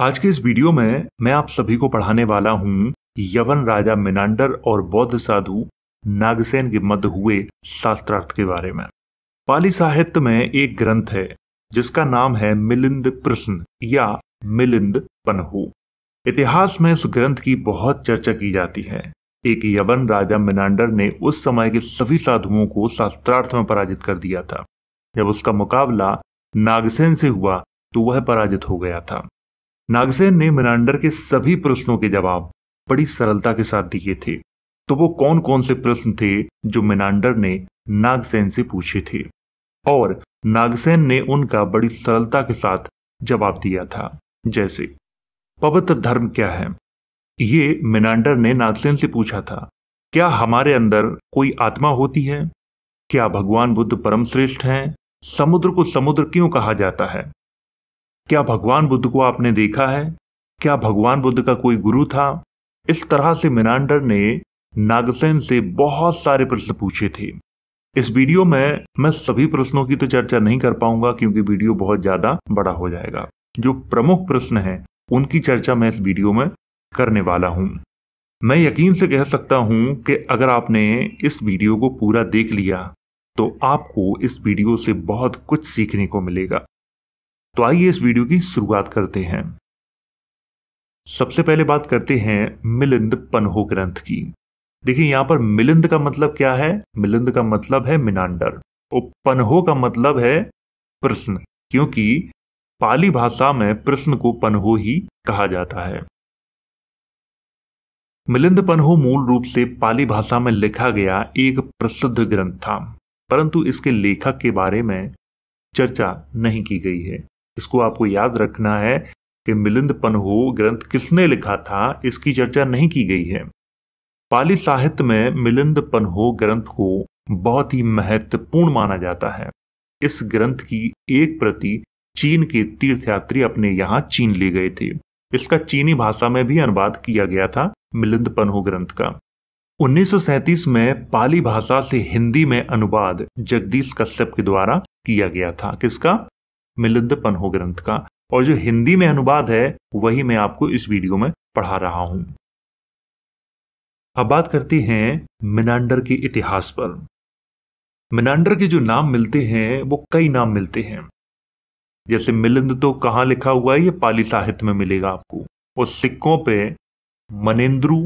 आज के इस वीडियो में मैं आप सभी को पढ़ाने वाला हूँ यवन राजा मिनांडर और बौद्ध साधु नागसेन के मध्य हुए शास्त्रार्थ के बारे में पाली साहित्य में एक ग्रंथ है जिसका नाम है मिलिंद प्रश्न या मिलिंद पनहु इतिहास में इस ग्रंथ की बहुत चर्चा की जाती है एक यवन राजा मिनांडर ने उस समय के सभी साधुओं को शास्त्रार्थ में पराजित कर दिया था जब उसका मुकाबला नागसेन से हुआ तो वह पराजित हो गया था नागसेन ने मिरांडर के सभी प्रश्नों के जवाब बड़ी सरलता के साथ दिए थे तो वो कौन कौन से प्रश्न थे जो मिनांडर ने नागसेन से पूछे थे और नागसेन ने उनका बड़ी सरलता के साथ जवाब दिया था जैसे पवित्र धर्म क्या है ये मिनांडर ने नागसेन से पूछा था क्या हमारे अंदर कोई आत्मा होती है क्या भगवान बुद्ध परम श्रेष्ठ हैं समुद्र को समुद्र क्यों कहा जाता है क्या भगवान बुद्ध को आपने देखा है क्या भगवान बुद्ध का कोई गुरु था इस तरह से मिनांडर ने नागसेन से बहुत सारे प्रश्न पूछे थे इस वीडियो में मैं सभी प्रश्नों की तो चर्चा नहीं कर पाऊंगा क्योंकि वीडियो बहुत ज्यादा बड़ा हो जाएगा जो प्रमुख प्रश्न है उनकी चर्चा मैं इस वीडियो में करने वाला हूं मैं यकीन से कह सकता हूं कि अगर आपने इस वीडियो को पूरा देख लिया तो आपको इस वीडियो से बहुत कुछ सीखने को मिलेगा तो आइए इस वीडियो की शुरुआत करते हैं सबसे पहले बात करते हैं मिलिंद पनहो ग्रंथ की देखिए यहां पर मिलिंद का मतलब क्या है मिलिंद का मतलब है मिनांडर और पनहो का मतलब है प्रश्न क्योंकि पाली भाषा में प्रश्न को पनहो ही कहा जाता है मिलिंद पनहो मूल रूप से पाली भाषा में लिखा गया एक प्रसिद्ध ग्रंथ था परंतु इसके लेखक के बारे में चर्चा नहीं की गई है इसको आपको याद रखना है कि मिलिंद पनहू ग्रंथ किसने लिखा था इसकी चर्चा नहीं की गई है पाली साहित्य में मिलिंद पनहू ग्रंथ को बहुत ही महत्वपूर्ण माना जाता है इस ग्रंथ की एक प्रति चीन के तीर्थयात्री अपने यहाँ चीन ले गए थे इसका चीनी भाषा में भी अनुवाद किया गया था मिलिंद पनहु ग्रंथ का 1937 में पाली भाषा से हिंदी में अनुवाद जगदीश कश्यप के द्वारा किया गया था किसका मिलिंद पन्हो ग्रंथ का और जो हिंदी में अनुवाद है वही मैं आपको इस वीडियो में पढ़ा रहा हूं अब बात करते हैं मिनांडर के इतिहास पर मिनांडर के जो नाम मिलते हैं वो कई नाम मिलते हैं जैसे मिलिंद तो कहाँ लिखा हुआ है ये पाली साहित्य में मिलेगा आपको और सिक्कों पे मनेन्द्रु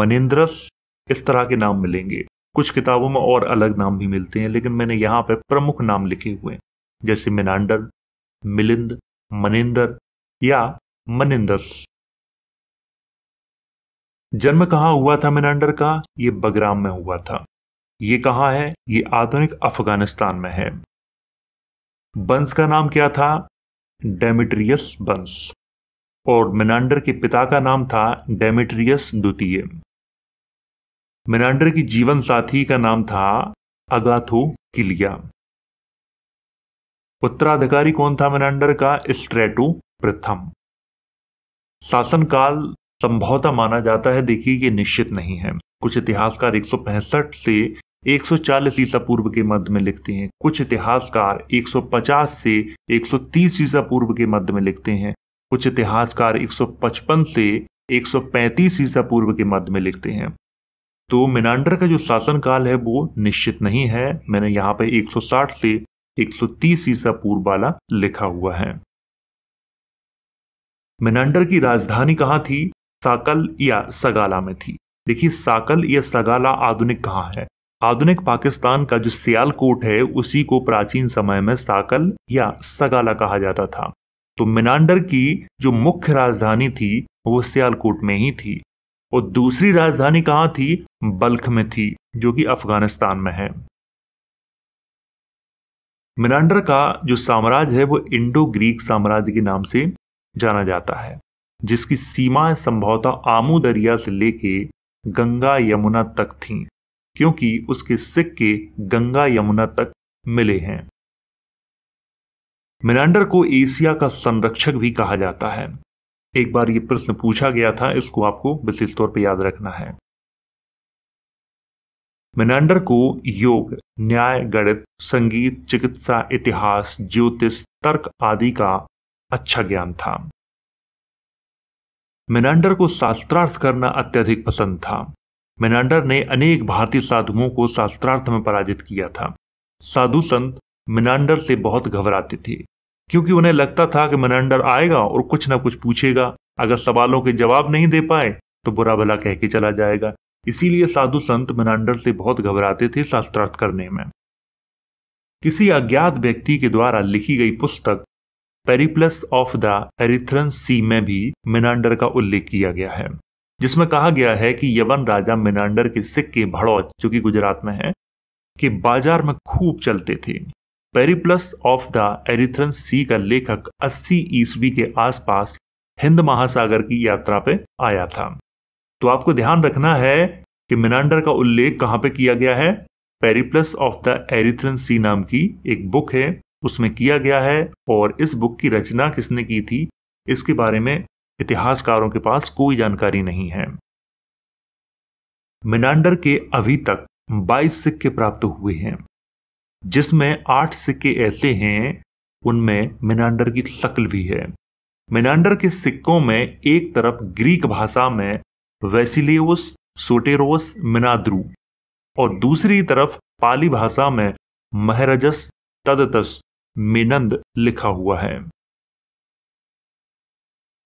मनेन्द्रस इस तरह के नाम मिलेंगे कुछ किताबों में और अलग नाम भी मिलते हैं लेकिन मैंने यहाँ पे प्रमुख नाम लिखे हुए हैं जैसे मिनांडर मिलिंद मनिंदर या मनिंदर जन्म कहां हुआ था मिनांडर का ये बगराम में हुआ था ये कहां है ये आधुनिक अफगानिस्तान में है बंस का नाम क्या था डेमिट्रियस बंस और मिनांडर के पिता का नाम था डेमिट्रियस द्वितीय मिनांडर की जीवन साथी का नाम था अगाथो किलिया उत्तराधिकारी कौन था मेनांडर का स्ट्रेटू प्रथम शासनकाल संभवतः माना जाता है देखिए ये निश्चित नहीं है कुछ इतिहासकार एक से 140 ईसा पूर्व के मध्य में लिखते हैं कुछ इतिहासकार 150 से 130 ईसा पूर्व के मध्य में लिखते हैं कुछ इतिहासकार 155 से 135 ईसा पूर्व के मध्य में लिखते हैं तो मिनांडर का जो शासनकाल है वो निश्चित नहीं है मैंने यहाँ पे 160 से 130 ईसा पूर्व वाला लिखा हुआ है मिनांडर की राजधानी कहां थी साकल या सगाला में थी देखिए साकल या सगाला आधुनिक कहां है आधुनिक पाकिस्तान का जो सियालकोट है उसी को प्राचीन समय में साकल या सगाला कहा जाता था तो मिनांडर की जो मुख्य राजधानी थी वो सियालकोट में ही थी और दूसरी राजधानी कहाँ थी बल्ख में थी जो कि अफगानिस्तान में है मिनांडर का जो साम्राज्य है वो इंडो ग्रीक साम्राज्य के नाम से जाना जाता है जिसकी सीमा संभवतः आमू दरिया से लेके गंगा यमुना तक थी क्योंकि उसके सिक्के गंगा यमुना तक मिले हैं मिनांडर को एशिया का संरक्षक भी कहा जाता है एक बार ये प्रश्न पूछा गया था इसको आपको विशेष तौर पर याद रखना है मेनांडर को योग न्याय गणित संगीत चिकित्सा इतिहास ज्योतिष तर्क आदि का अच्छा ज्ञान था मेनांडर को शास्त्रार्थ करना अत्यधिक पसंद था मेनांडर ने अनेक भारतीय साधुओं को शास्त्रार्थ में पराजित किया था साधु संत मिनांडर से बहुत घबराते थे क्योंकि उन्हें लगता था कि मेनांडर आएगा और कुछ ना कुछ पूछेगा अगर सवालों के जवाब नहीं दे पाए तो बुरा भला कह के चला जाएगा इसीलिए साधु संत मनांडर से बहुत घबराते थे शास्त्रार्थ करने में किसी अज्ञात व्यक्ति के द्वारा लिखी गई पुस्तक Periplus of the Erythraean Sea में भी मिनांडर का उल्लेख किया गया है जिसमें कहा गया है कि यवन राजा मिनांडर के सिक्के भड़ौच जो कि गुजरात में है के बाजार में खूब चलते थे Periplus of the Erythraean Sea का लेखक 80 ईस्वी के आसपास हिंद महासागर की यात्रा पे आया था तो आपको ध्यान रखना है कि मिनांडर का उल्लेख कहां पे किया गया है Periplus of the Erythraean Sea नाम की एक बुक है उसमें किया गया है और इस बुक की रचना किसने की थी इसके बारे में इतिहासकारों के पास कोई जानकारी नहीं है मिनांडर के अभी तक 22 सिक्के प्राप्त हुए हैं जिसमें आठ सिक्के ऐसे हैं उनमें मिनांडर की शक्ल भी है मिनांडर के सिक्कों में एक तरफ ग्रीक भाषा में वेसिलेउस सोटेरोस मिनाद्रू और दूसरी तरफ पाली भाषा में महरजस तदतस मेनंद लिखा हुआ है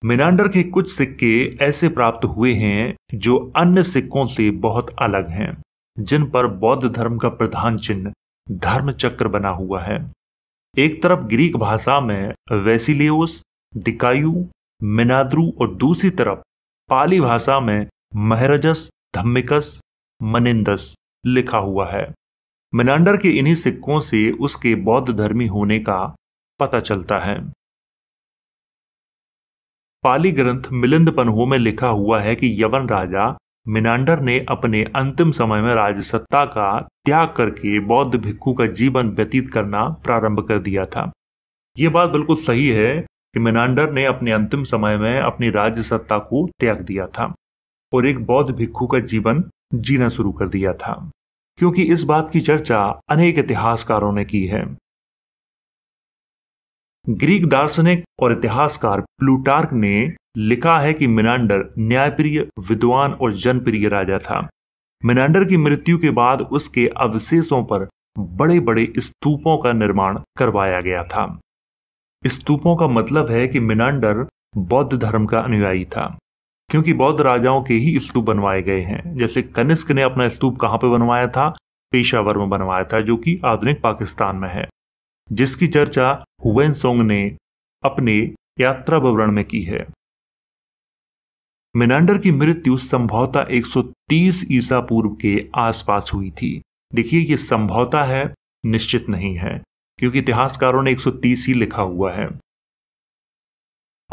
मिनांडर के कुछ सिक्के ऐसे प्राप्त हुए हैं जो अन्य सिक्कों से बहुत अलग हैं जिन पर बौद्ध धर्म का प्रधान चिन्ह धर्म चक्र बना हुआ है एक तरफ ग्रीक भाषा में वेसिलेओस डिकायू मिनाद्रू और दूसरी तरफ पाली भाषा में महरजस धम्मिकस मनिंदस लिखा हुआ है मिनांडर के इन्हीं सिक्कों से उसके बौद्ध धर्मी होने का पता चलता है पाली ग्रंथ मिलिंद पनहो में लिखा हुआ है कि यवन राजा मिनांडर ने अपने अंतिम समय में राजसत्ता का त्याग करके बौद्ध भिक्खु का जीवन व्यतीत करना प्रारंभ कर दिया था यह बात बिल्कुल सही है कि मेनांडर ने अपने अंतिम समय में अपनी राज्य सत्ता को त्याग दिया था और एक बौद्ध भिक्षु का जीवन जीना शुरू कर दिया था क्योंकि इस बात की चर्चा अनेक इतिहासकारों ने की है ग्रीक दार्शनिक और इतिहासकार प्लूटार्क ने लिखा है कि मिनांडर न्यायप्रिय विद्वान और जनप्रिय राजा था मिनांडर की मृत्यु के बाद उसके अवशेषों पर बड़े बड़े स्तूपों का निर्माण करवाया गया था स्तूपों का मतलब है कि मिनांडर बौद्ध धर्म का अनुयायी था क्योंकि बौद्ध राजाओं के ही स्तूप बनवाए गए हैं जैसे कनिष्क ने अपना स्तूप कहाँ पर बनवाया था पेशावर में बनवाया था जो कि आधुनिक पाकिस्तान में है जिसकी चर्चा हुवेन सोंग ने अपने यात्रा विवरण में की है मिनांडर की मृत्यु संभवतः 130 ईसा पूर्व के आसपास हुई थी देखिए ये संभवता है निश्चित नहीं है क्योंकि इतिहासकारों ने 130 ही लिखा हुआ है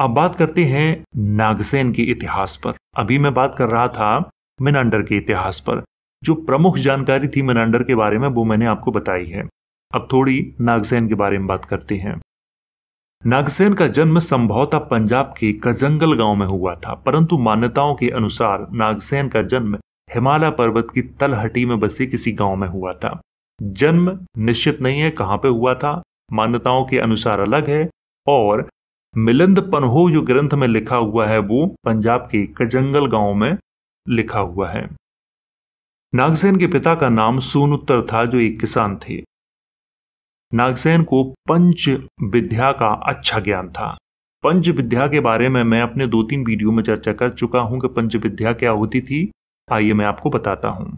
अब बात करते हैं नागसेन के इतिहास पर अभी मैं बात कर रहा था मिनांडर के इतिहास पर जो प्रमुख जानकारी थी मिनांडर के बारे में वो मैंने आपको बताई है अब थोड़ी नागसेन के बारे में बात करते हैं नागसेन का जन्म संभवतः पंजाब के कजंगल गांव में हुआ था परंतु मान्यताओं के अनुसार नागसेन का जन्म हिमालय पर्वत की तलहटी में बसे किसी गांव में हुआ था जन्म निश्चित नहीं है कहां पे हुआ था मान्यताओं के अनुसार अलग है और मिलिंद पनहो जो ग्रंथ में लिखा हुआ है वो पंजाब के कजंगल गांव में लिखा हुआ है नागसेन के पिता का नाम सोन उत्तर था जो एक किसान थे नागसेन को पंच विद्या का अच्छा ज्ञान था पंच विद्या के बारे में मैं अपने दो तीन वीडियो में चर्चा कर चुका हूं कि पंच विद्या क्या होती थी आइए मैं आपको बताता हूं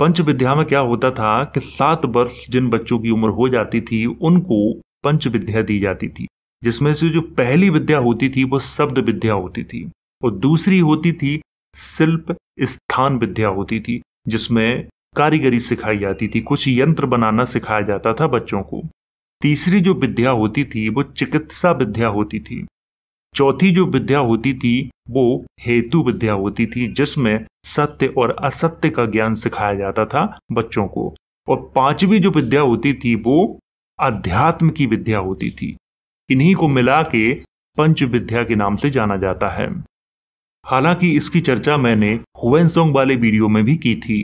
पंच विद्या में क्या होता था कि सात वर्ष जिन बच्चों की उम्र हो जाती थी उनको पंच विद्या दी जाती थी जिसमें से जो पहली विद्या होती थी वो शब्द विद्या होती थी और दूसरी होती थी शिल्प स्थान विद्या होती थी जिसमें कारीगरी सिखाई जाती थी कुछ यंत्र बनाना सिखाया जाता था बच्चों को तीसरी जो विद्या होती थी वो चिकित्सा विद्या होती थी चौथी जो विद्या होती थी वो हेतु विद्या होती थी जिसमें सत्य और असत्य का ज्ञान सिखाया जाता था बच्चों को और पांचवी जो विद्या होती थी वो अध्यात्म की विद्या होती थी इन्हीं को मिला के पंच विद्या के नाम से जाना जाता है हालांकि इसकी चर्चा मैंने हुएनसोंग वाले वीडियो में भी की थी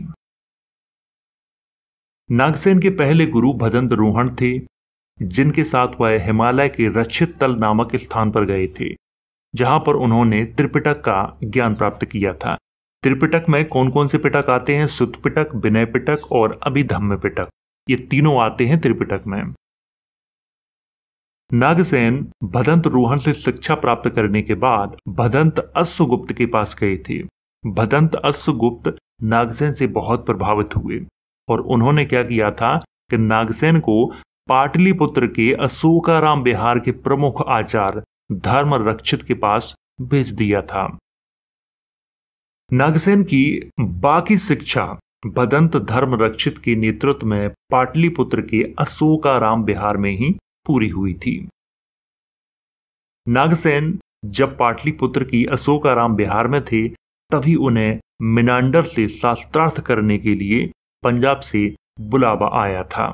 नागसेन के पहले गुरु भजंत रोहण थे जिनके साथ वह हिमालय के रक्षित तल नामक स्थान पर गए थे जहां पर उन्होंने त्रिपिटक का ज्ञान प्राप्त किया था त्रिपिटक में कौन कौन से पिटक आते हैं सुत पिटक विनय पिटक और अभिधम्य पिटक ये तीनों आते हैं त्रिपिटक में नागसेन भदंत रोहन से शिक्षा प्राप्त करने के बाद भदंत अश्वगुप्त के पास गए थे भदंत अश्वगुप्त नागसेन से बहुत प्रभावित हुए और उन्होंने क्या किया था कि नागसेन को पाटलिपुत्र के अशोकाराम बिहार के प्रमुख आचार्य धर्म रक्षित के पास भेज दिया था नागसेन की बाकी शिक्षा भदंत धर्म रक्षित के नेतृत्व में पाटलिपुत्र के अशोकाराम बिहार में ही पूरी हुई थी नागसेन जब पाटलिपुत्र की अशोकाराम बिहार में थे तभी उन्हें मिनांडर से शास्त्रार्थ करने के लिए पंजाब से बुलावा आया था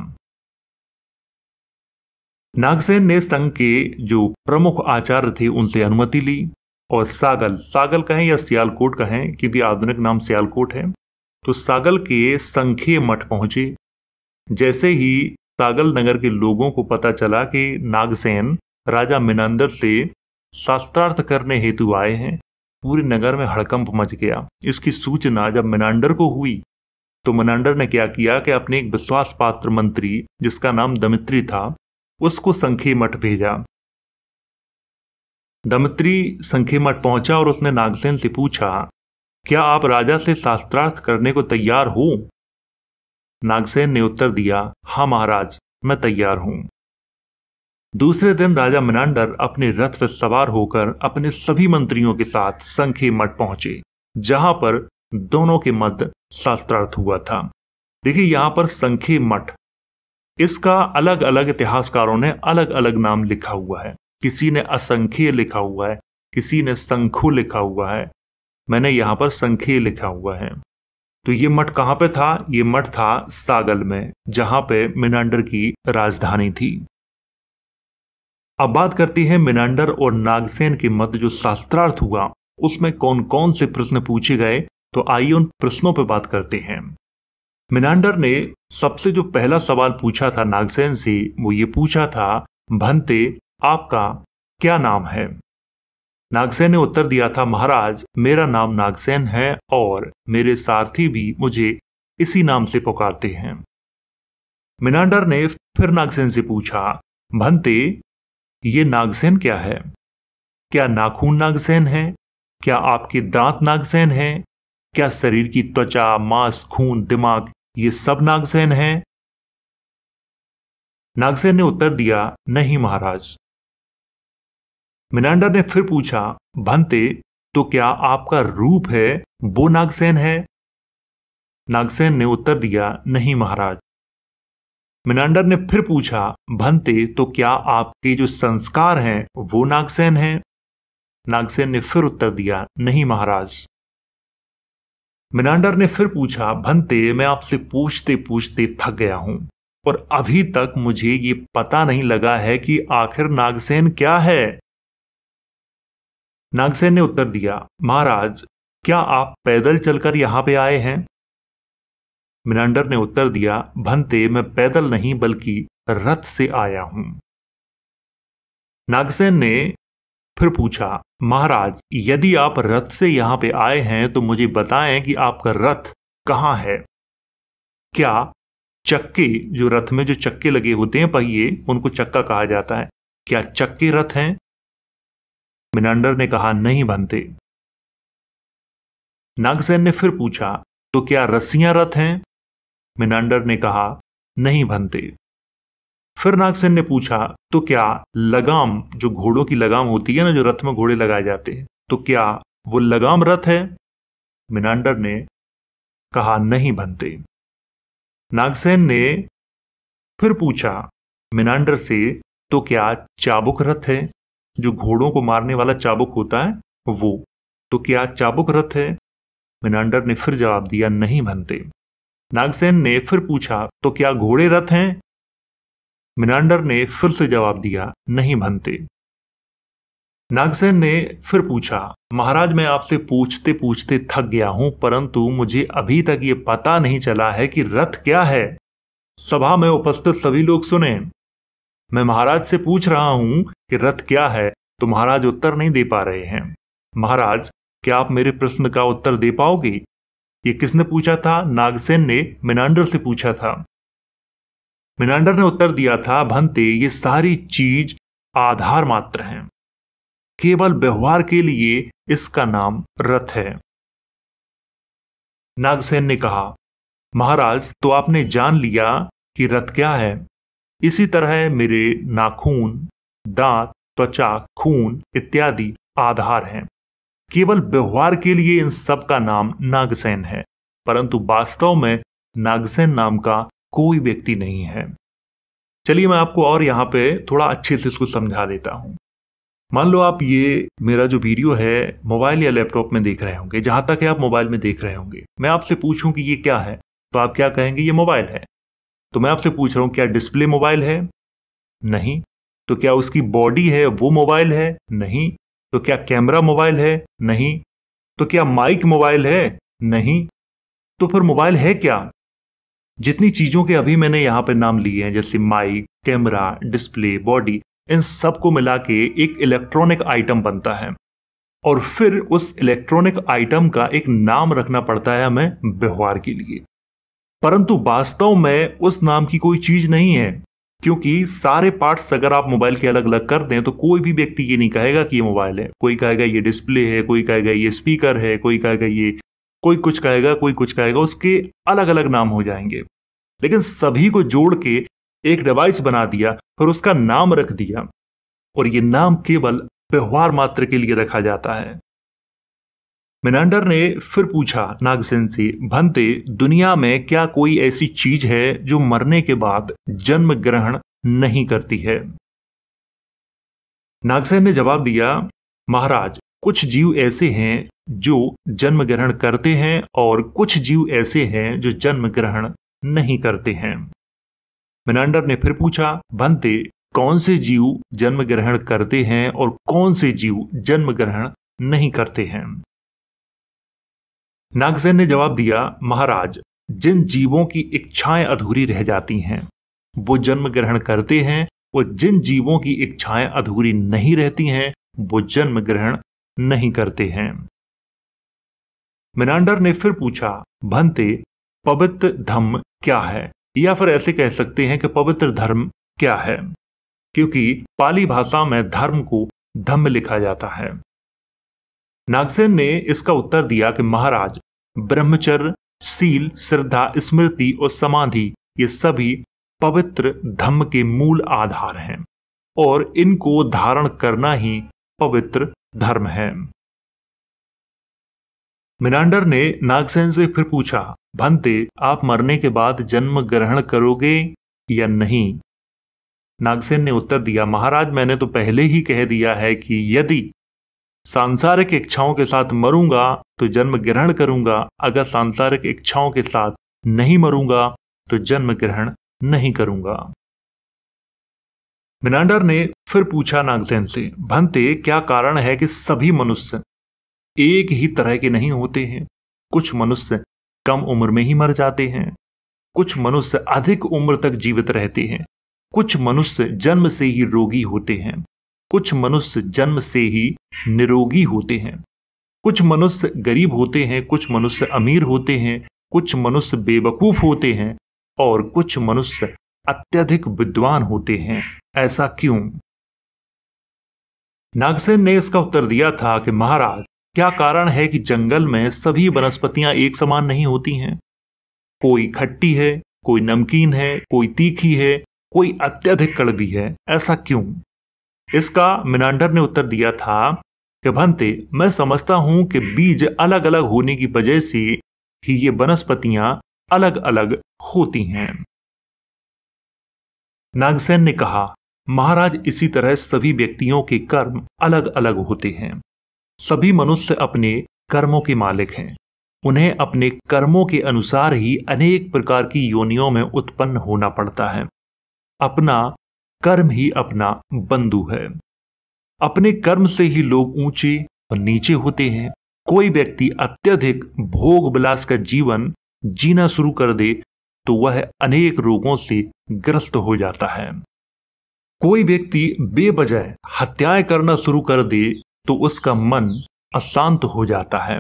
नागसेन ने संघ के जो प्रमुख आचार्य थे उनसे अनुमति ली और सागल सागल कहें या सियालकोट कहें क्योंकि आधुनिक नाम सियालकोट है तो सागल के संखे मठ पहुंचे जैसे ही सागल नगर के लोगों को पता चला कि नागसेन राजा मिनांदर से शास्त्रार्थ करने हेतु आए हैं पूरे नगर में हड़कंप मच गया इसकी सूचना जब मिनांडर को हुई तो मिनांडर ने क्या किया कि अपने एक विश्वास पात्र मंत्री जिसका नाम दमित्री था उसको संखी मठ भेजा दमत्री संखी मठ पहुंचा और उसने नागसेन से पूछा क्या आप राजा से शास्त्रार्थ करने को तैयार हो नागसेन ने उत्तर दिया हा महाराज मैं तैयार हूं दूसरे दिन राजा मनांडर अपने रथ पर सवार होकर अपने सभी मंत्रियों के साथ संखे मठ पहुंचे जहां पर दोनों के मध्य शास्त्रार्थ हुआ था देखिए यहां पर संखे मठ इसका अलग अलग इतिहासकारों ने अलग अलग नाम लिखा हुआ है किसी ने असंख्य लिखा हुआ है किसी ने संखु लिखा हुआ है मैंने यहां पर संख्य लिखा हुआ है तो ये मठ कहाँ पे था ये मठ था सागल में जहां पे मिनांडर की राजधानी थी अब बात करती है मिनांडर और नागसेन के मध्य जो शास्त्रार्थ हुआ उसमें कौन कौन से प्रश्न पूछे गए तो आइए उन प्रश्नों पर बात करते हैं मिनांडर ने सबसे जो पहला सवाल पूछा था नागसेन से वो ये पूछा था भंते आपका क्या नाम है नागसेन ने उत्तर दिया था महाराज मेरा नाम नागसेन है और मेरे सारथी भी मुझे इसी नाम से पुकारते हैं मिनांडर ने फिर नागसेन से पूछा भंते ये नागसेन क्या है क्या नाखून नागसेन है क्या आपके दांत नागसेन है क्या शरीर की त्वचा मांस खून दिमाग ये सब नागसेन है नागसेन ने उत्तर दिया नहीं महाराज मिनांडर ने फिर पूछा भंते तो क्या आपका रूप है वो नागसेन है नागसेन ने उत्तर दिया नहीं महाराज मिनांडर ने फिर पूछा भंते तो क्या आपके जो संस्कार हैं वो नागसेन हैं नागसेन ने फिर उत्तर दिया नहीं महाराज मिनांडर ने फिर पूछा भंते मैं आपसे पूछते पूछते थक गया हूं और अभी तक मुझे ये पता नहीं लगा है कि आखिर नागसेन क्या है नागसेन ने उत्तर दिया महाराज क्या आप पैदल चलकर यहां पे आए हैं मिनांडर ने उत्तर दिया भंते मैं पैदल नहीं बल्कि रथ से आया हूं नागसेन ने फिर पूछा महाराज यदि आप रथ से यहां पे आए हैं तो मुझे बताएं कि आपका रथ कहाँ है क्या चक्के जो रथ में जो चक्के लगे होते हैं पहिए उनको चक्का कहा जाता है क्या चक्के रथ हैं मिनांडर ने कहा नहीं बनते नागसेन ने फिर पूछा तो क्या रस्सियां रथ हैं मिनांडर ने कहा नहीं बनते फिर नागसेन ने पूछा तो क्या लगाम जो घोड़ों की लगाम होती है ना जो रथ में घोड़े लगाए जाते हैं तो क्या वो लगाम रथ है मिनांडर ने कहा नहीं बनते नागसेन ने फिर पूछा मिनांडर से तो क्या चाबुक रथ है जो घोड़ों को मारने वाला चाबुक होता है वो तो क्या चाबुक रथ है मिनांडर ने फिर जवाब दिया नहीं बनते नागसेन ने फिर पूछा तो क्या घोड़े रथ हैं मिनांडर ने फिर से जवाब दिया नहीं भनते नागसेन ने फिर पूछा महाराज मैं आपसे पूछते पूछते थक गया हूं परंतु मुझे अभी तक ये पता नहीं चला है कि रथ क्या है सभा में उपस्थित सभी लोग सुने मैं महाराज से पूछ रहा हूं कि रथ क्या है तो महाराज उत्तर नहीं दे पा रहे हैं महाराज क्या आप मेरे प्रश्न का उत्तर दे पाओगे ये किसने पूछा था नागसेन ने मिनांडर से पूछा था मिनांडर ने उत्तर दिया था भंते ये सारी चीज आधार मात्र है केवल व्यवहार के लिए इसका नाम रथ है नागसेन ने कहा महाराज तो आपने जान लिया कि रथ क्या है इसी तरह मेरे नाखून दांत त्वचा खून इत्यादि आधार हैं केवल व्यवहार के लिए इन सब का नाम नागसेन है परंतु वास्तव में नागसेन नाम का कोई व्यक्ति नहीं है चलिए मैं आपको और यहाँ पे थोड़ा अच्छे से इसको समझा देता हूँ मान लो आप ये मेरा जो वीडियो है मोबाइल या लैपटॉप में देख रहे होंगे जहाँ तक है आप मोबाइल में देख रहे होंगे मैं आपसे पूछूं कि ये क्या है तो आप क्या कहेंगे ये मोबाइल है तो मैं आपसे पूछ रहा हूँ क्या डिस्प्ले मोबाइल है नहीं तो क्या उसकी बॉडी है वो मोबाइल है नहीं तो क्या कैमरा मोबाइल है नहीं तो क्या माइक मोबाइल है नहीं तो फिर मोबाइल है क्या जितनी चीज़ों के अभी मैंने यहाँ पे नाम लिए हैं जैसे माइक कैमरा डिस्प्ले बॉडी इन सब को मिला के एक इलेक्ट्रॉनिक आइटम बनता है और फिर उस इलेक्ट्रॉनिक आइटम का एक नाम रखना पड़ता है हमें व्यवहार के लिए परंतु वास्तव में उस नाम की कोई चीज़ नहीं है क्योंकि सारे पार्ट्स अगर आप मोबाइल के अलग अलग कर दें तो कोई भी व्यक्ति ये नहीं कहेगा कि ये मोबाइल है कोई कहेगा ये डिस्प्ले है कोई कहेगा ये स्पीकर है कोई कहेगा ये कोई कुछ कहेगा कोई कुछ कहेगा उसके अलग अलग नाम हो जाएंगे लेकिन सभी को जोड़ के एक डिवाइस बना दिया फिर उसका नाम रख दिया और ये नाम केवल व्यवहार मात्र के लिए रखा जाता है मिनांडर ने फिर पूछा नागसेन से भंते दुनिया में क्या कोई ऐसी चीज है जो मरने के बाद जन्म ग्रहण नहीं करती है नागसेन ने जवाब दिया महाराज कुछ जीव ऐसे हैं जो जन्म ग्रहण करते हैं और कुछ जीव ऐसे हैं जो जन्म ग्रहण नहीं करते हैं मिनांडर ने फिर पूछा भंते कौन से जीव जन्म ग्रहण करते हैं और कौन से जीव जन्म ग्रहण नहीं करते हैं नागसेन ने जवाब दिया महाराज जिन जीवों की इच्छाएं अधूरी रह जाती हैं वो जन्म ग्रहण करते हैं और जिन जीवों की इच्छाएं अधूरी नहीं रहती हैं वो जन्म ग्रहण नहीं करते हैं मिनांडर ने फिर पूछा भंते पवित्र धर्म क्या है या फिर ऐसे कह सकते हैं कि पवित्र धर्म क्या है क्योंकि पाली भाषा में धर्म को धम्म लिखा जाता है नागसेन ने इसका उत्तर दिया कि महाराज ब्रह्मचर्य सील श्रद्धा स्मृति और समाधि ये सभी पवित्र धम्म के मूल आधार हैं और इनको धारण करना ही पवित्र धर्म है मिनांडर ने नागसेन से फिर पूछा भंते आप मरने के बाद जन्म ग्रहण करोगे या नहीं नागसेन ने उत्तर दिया महाराज मैंने तो पहले ही कह दिया है कि यदि सांसारिक इच्छाओं के साथ मरूंगा तो जन्म ग्रहण करूंगा अगर सांसारिक इच्छाओं के साथ नहीं मरूंगा तो जन्म ग्रहण नहीं करूंगा मिनांडर ने फिर पूछा नागसेन से भंते क्या कारण है कि सभी मनुष्य एक ही तरह के नहीं होते हैं कुछ मनुष्य कम उम्र में ही मर जाते हैं कुछ मनुष्य अधिक उम्र तक जीवित रहते हैं कुछ मनुष्य जन्म से ही रोगी होते हैं कुछ मनुष्य जन्म से ही निरोगी होते हैं कुछ मनुष्य गरीब होते हैं कुछ मनुष्य अमीर होते हैं कुछ मनुष्य बेवकूफ होते हैं और कुछ मनुष्य अत्यधिक विद्वान होते हैं ऐसा क्यों नागसेन ने इसका उत्तर दिया था कि महाराज क्या कारण है कि जंगल में सभी वनस्पतियां एक समान नहीं होती हैं कोई खट्टी है कोई नमकीन है कोई तीखी है कोई अत्यधिक कड़वी है ऐसा क्यों इसका मिनांडर ने उत्तर दिया था कि भंते मैं समझता हूं कि बीज अलग अलग होने की वजह से ही ये वनस्पतियां अलग अलग होती हैं नागसेन ने कहा महाराज इसी तरह सभी व्यक्तियों के कर्म अलग अलग होते हैं सभी मनुष्य अपने कर्मों के मालिक हैं उन्हें अपने कर्मों के अनुसार ही अनेक प्रकार की योनियों में उत्पन्न होना पड़ता है अपना कर्म ही अपना बंधु है अपने कर्म से ही लोग ऊंचे और नीचे होते हैं कोई व्यक्ति अत्यधिक भोग बिलास का जीवन जीना शुरू कर दे तो वह अनेक रोगों से ग्रस्त हो जाता है कोई व्यक्ति बेबजाय हत्याएं करना शुरू कर दे तो उसका मन अशांत हो जाता है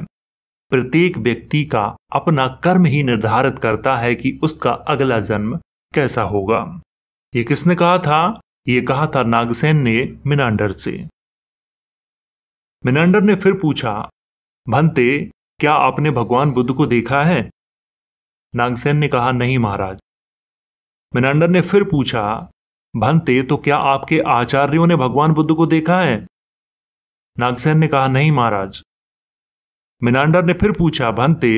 प्रत्येक व्यक्ति का अपना कर्म ही निर्धारित करता है कि उसका अगला जन्म कैसा होगा ये किसने कहा था ये कहा था नागसेन ने मिनांडर से मिनांडर ने फिर पूछा भंते क्या आपने भगवान बुद्ध को देखा है नागसेन ने कहा नहीं महाराज मिनांडर ने फिर पूछा भंते तो क्या आपके आचार्यों ने भगवान बुद्ध को देखा है नागसेन ने कहा नहीं महाराज मिनांडर ने फिर पूछा भंते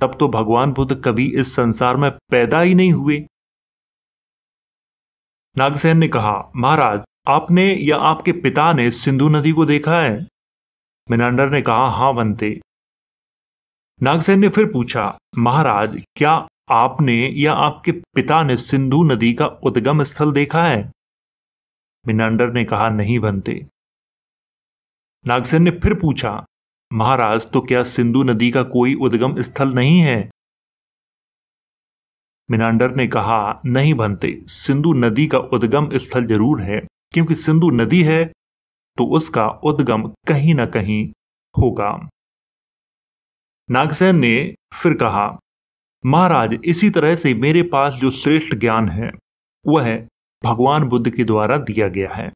तब तो भगवान बुद्ध कभी इस संसार में पैदा ही नहीं हुए नागसेन ने कहा महाराज आपने या आपके पिता ने सिंधु नदी को देखा है मिनांडर ने कहा हां बनते नागसेन ने फिर पूछा महाराज क्या आपने या आपके पिता ने सिंधु नदी का उद्गम स्थल देखा है मिनांडर ने कहा नहीं बनते नागसेन ने फिर पूछा महाराज तो क्या सिंधु नदी का कोई उद्गम स्थल नहीं है मिनांडर ने कहा नहीं बनते सिंधु नदी का उद्गम स्थल जरूर है क्योंकि सिंधु नदी है तो उसका उद्गम कहीं ना कहीं होगा नागसेन ने फिर कहा महाराज इसी तरह से मेरे पास जो श्रेष्ठ ज्ञान है वह भगवान बुद्ध के द्वारा दिया गया है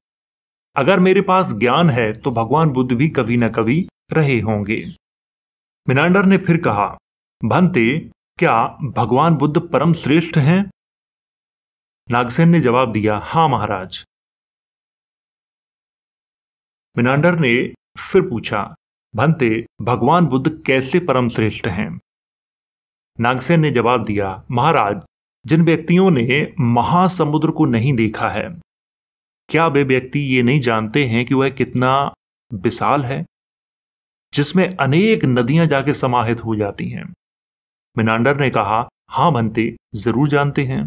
अगर मेरे पास ज्ञान है तो भगवान बुद्ध भी कभी ना कभी रहे होंगे मिनांडर ने फिर कहा भंते क्या भगवान बुद्ध परम श्रेष्ठ हैं नागसेन ने जवाब दिया हां महाराज मिनांडर ने फिर पूछा भंते भगवान बुद्ध कैसे परम श्रेष्ठ हैं नागसेन ने जवाब दिया महाराज जिन व्यक्तियों ने महासमुद्र को नहीं देखा है क्या वे व्यक्ति ये नहीं जानते हैं कि वह कितना विशाल है जिसमें अनेक नदियां जाके समाहित हो जाती हैं मिनांडर ने कहा हां भंते जरूर जानते हैं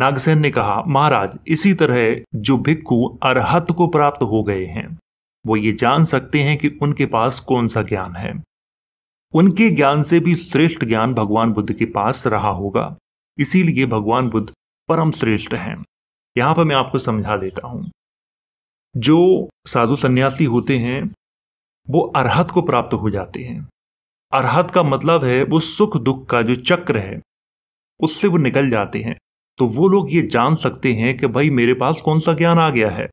नागसेन ने कहा महाराज इसी तरह जो भिक्खु अरहत को प्राप्त हो गए हैं वो ये जान सकते हैं कि उनके पास कौन सा ज्ञान है उनके ज्ञान से भी श्रेष्ठ ज्ञान भगवान बुद्ध के पास रहा होगा इसीलिए भगवान बुद्ध परम श्रेष्ठ हैं यहां पर मैं आपको समझा देता हूं जो साधु सन्यासी होते हैं वो अरहत को प्राप्त हो जाते हैं अरहत का मतलब है वो सुख दुख का जो चक्र है उससे वो निकल जाते हैं तो वो लोग ये जान सकते हैं कि भाई मेरे पास कौन सा ज्ञान आ गया है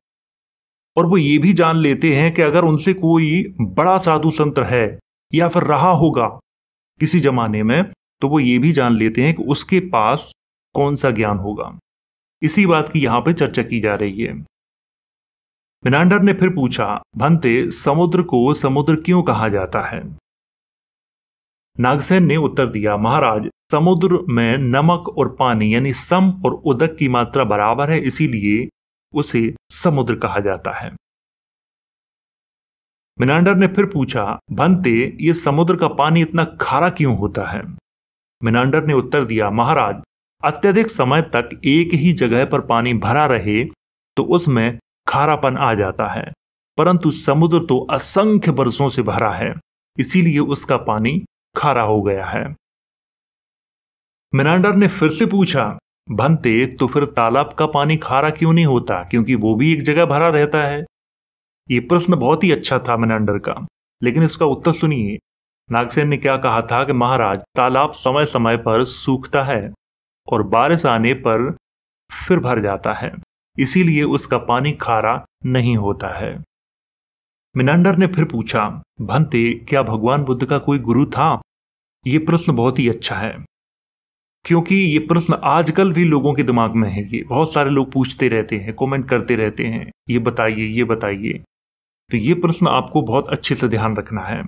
और वो ये भी जान लेते हैं कि अगर उनसे कोई बड़ा साधु संत है या फिर रहा होगा किसी जमाने में तो वो ये भी जान लेते हैं कि उसके पास कौन सा ज्ञान होगा इसी बात की यहां पर चर्चा की जा रही है मिनांडर ने फिर पूछा भंते समुद्र को समुद्र क्यों कहा जाता है नागसेन ने उत्तर दिया महाराज समुद्र में नमक और पानी यानी सम और उदक की मात्रा बराबर है इसीलिए उसे समुद्र कहा जाता है मिनांडर ने फिर पूछा भंते ये समुद्र का पानी इतना खारा क्यों होता है मिनांडर ने उत्तर दिया महाराज अत्यधिक समय तक एक ही जगह पर पानी भरा रहे तो उसमें खारापन आ जाता है परंतु समुद्र तो असंख्य बरसों से भरा है इसीलिए उसका पानी खारा हो गया है मिनांडर ने फिर से पूछा भंते तो फिर तालाब का पानी खारा क्यों नहीं होता क्योंकि वो भी एक जगह भरा रहता है ये प्रश्न बहुत ही अच्छा था मेनांडर का लेकिन इसका उत्तर सुनिए नागसेन ने क्या कहा था कि महाराज तालाब समय समय पर सूखता है और बारिश आने पर फिर भर जाता है इसीलिए उसका पानी खारा नहीं होता है मिनांडर ने फिर पूछा भंते क्या भगवान बुद्ध का कोई गुरु था ये प्रश्न बहुत ही अच्छा है क्योंकि ये प्रश्न आजकल भी लोगों के दिमाग में है ये बहुत सारे लोग पूछते रहते हैं कमेंट करते रहते हैं ये बताइए ये बताइए तो ये प्रश्न आपको बहुत अच्छे से ध्यान रखना है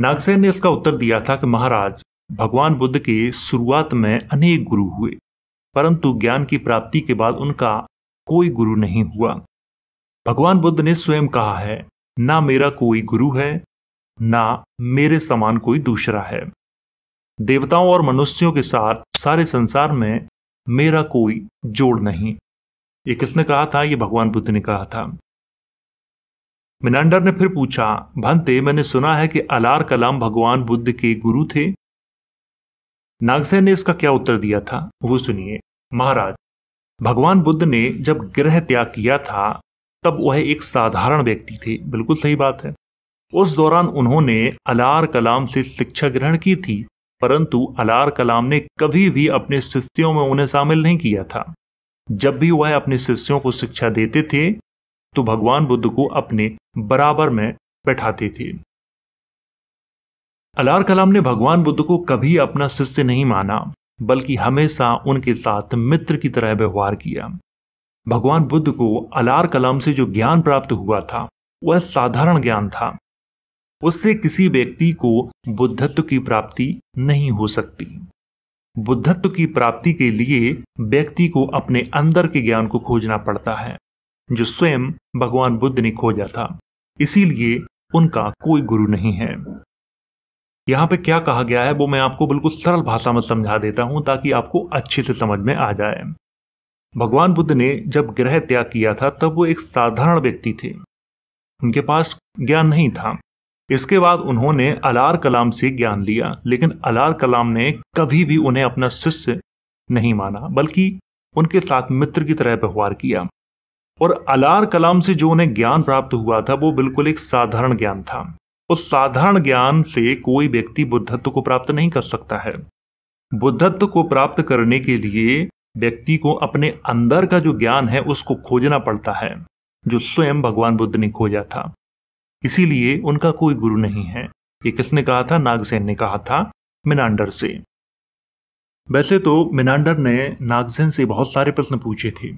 नागसेन ने इसका उत्तर दिया था कि महाराज भगवान बुद्ध के शुरुआत में अनेक गुरु हुए परंतु ज्ञान की प्राप्ति के बाद उनका कोई गुरु नहीं हुआ भगवान बुद्ध ने स्वयं कहा है ना मेरा कोई गुरु है ना मेरे समान कोई दूसरा है देवताओं और मनुष्यों के साथ सारे संसार में मेरा कोई जोड़ नहीं ये किसने कहा था ये भगवान बुद्ध ने कहा था मिनांडर ने फिर पूछा भंते मैंने सुना है कि अलार कलाम भगवान बुद्ध के गुरु थे नागसेन ने इसका क्या उत्तर दिया था वो सुनिए महाराज भगवान बुद्ध ने जब गृह त्याग किया था तब वह एक साधारण व्यक्ति थे बिल्कुल सही बात है उस दौरान उन्होंने अलार कलाम से शिक्षा ग्रहण की थी परंतु अलार कलाम ने कभी भी अपने शिष्यों में उन्हें शामिल नहीं किया था जब भी वह अपने शिष्यों को शिक्षा देते थे तो भगवान बुद्ध को अपने बराबर में बैठाते थे अलार कलाम ने भगवान बुद्ध को कभी अपना शिष्य नहीं माना बल्कि हमेशा उनके साथ मित्र की तरह व्यवहार किया भगवान बुद्ध को अलार कलाम से जो ज्ञान प्राप्त हुआ था वह साधारण ज्ञान था उससे किसी व्यक्ति को बुद्धत्व की प्राप्ति नहीं हो सकती बुद्धत्व की प्राप्ति के लिए व्यक्ति को अपने अंदर के ज्ञान को खोजना पड़ता है जो स्वयं भगवान बुद्ध ने खोजा था इसीलिए उनका कोई गुरु नहीं है यहां पे क्या कहा गया है वो मैं आपको बिल्कुल सरल भाषा में समझा देता हूं ताकि आपको अच्छे से समझ में आ जाए भगवान बुद्ध ने जब ग्रह त्याग किया था तब वो एक साधारण व्यक्ति थे उनके पास ज्ञान नहीं था इसके बाद उन्होंने अलार कलाम से ज्ञान लिया लेकिन अलार कलाम ने कभी भी उन्हें अपना शिष्य नहीं माना बल्कि उनके साथ मित्र की तरह व्यवहार किया और अलार कलाम से जो उन्हें ज्ञान प्राप्त हुआ था वो बिल्कुल एक साधारण ज्ञान था उस साधारण ज्ञान से कोई व्यक्ति बुद्धत्व को प्राप्त नहीं कर सकता है बुद्धत्व को प्राप्त करने के लिए व्यक्ति को अपने अंदर का जो ज्ञान है उसको खोजना पड़ता है जो स्वयं भगवान बुद्ध ने खोजा था इसीलिए उनका कोई गुरु नहीं है ये किसने कहा था नागसेन ने कहा था मिनांडर से वैसे तो मिनांडर ने नागसेन से बहुत सारे प्रश्न पूछे थे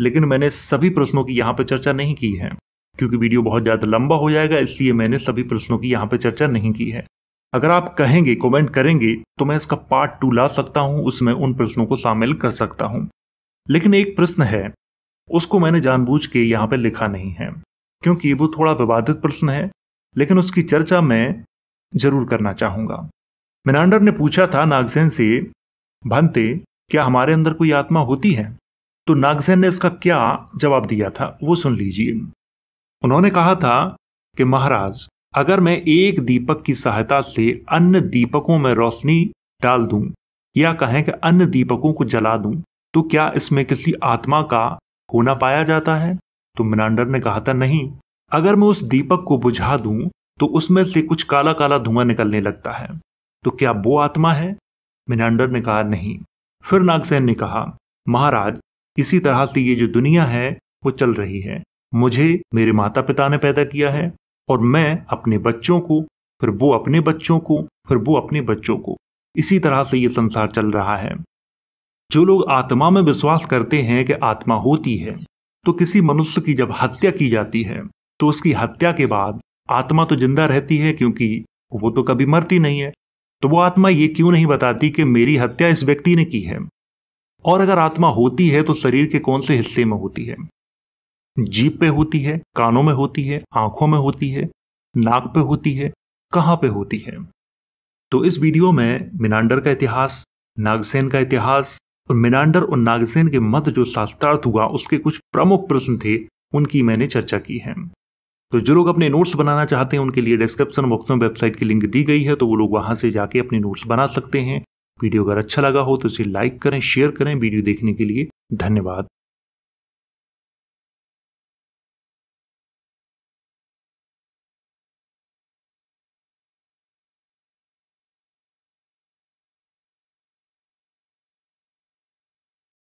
लेकिन मैंने सभी प्रश्नों की यहाँ पर चर्चा नहीं की है क्योंकि वीडियो बहुत ज़्यादा लंबा हो जाएगा इसलिए मैंने सभी प्रश्नों की यहाँ पर चर्चा नहीं की है अगर आप कहेंगे कमेंट करेंगे तो मैं इसका पार्ट टू ला सकता हूँ उसमें उन प्रश्नों को शामिल कर सकता हूँ लेकिन एक प्रश्न है उसको मैंने जानबूझ के यहाँ पर लिखा नहीं है क्योंकि वो थोड़ा विवादित प्रश्न है लेकिन उसकी चर्चा मैं जरूर करना चाहूंगा मिनांडर ने पूछा था नागसेन से भंते क्या हमारे अंदर कोई आत्मा होती है तो नागसेन ने इसका क्या जवाब दिया था वो सुन लीजिए उन्होंने कहा था कि महाराज अगर मैं एक दीपक की सहायता से अन्य दीपकों में रोशनी डाल दूं या कहें कि अन्य दीपकों को जला दूं तो क्या इसमें किसी आत्मा का होना पाया जाता है तो मिनांडर ने कहा था नहीं अगर मैं उस दीपक को बुझा दूं तो उसमें से कुछ काला काला धुआं निकलने लगता है तो क्या वो आत्मा है मिनांडर ने कहा नहीं फिर नागसेन ने कहा महाराज इसी तरह से ये जो दुनिया है वो चल रही है मुझे मेरे माता पिता ने पैदा किया है और मैं अपने बच्चों को फिर वो अपने बच्चों को फिर वो अपने बच्चों को इसी तरह से ये संसार चल रहा है जो लोग आत्मा में विश्वास करते हैं कि आत्मा होती है तो किसी मनुष्य की जब हत्या की जाती है तो उसकी हत्या के बाद आत्मा तो जिंदा रहती है क्योंकि वो तो कभी मरती नहीं है तो वो आत्मा ये क्यों नहीं बताती कि मेरी हत्या इस व्यक्ति ने की है और अगर आत्मा होती है तो शरीर के कौन से हिस्से में होती है जीप पे होती है कानों में होती है आंखों में होती है नाक पे होती है कहाँ पे होती है तो इस वीडियो में मिनांडर का इतिहास नागसेन का इतिहास तो मिनांडर और नागसेन के मध्य जो शास्त्रार्थ हुआ उसके कुछ प्रमुख प्रश्न थे उनकी मैंने चर्चा की है तो जो लोग अपने नोट्स बनाना चाहते हैं उनके लिए डिस्क्रिप्शन बॉक्स में वेबसाइट की लिंक दी गई है तो वो लोग वहां से जाके अपने नोट्स बना सकते हैं वीडियो अगर अच्छा लगा हो तो इसे लाइक करें शेयर करें वीडियो देखने के लिए धन्यवाद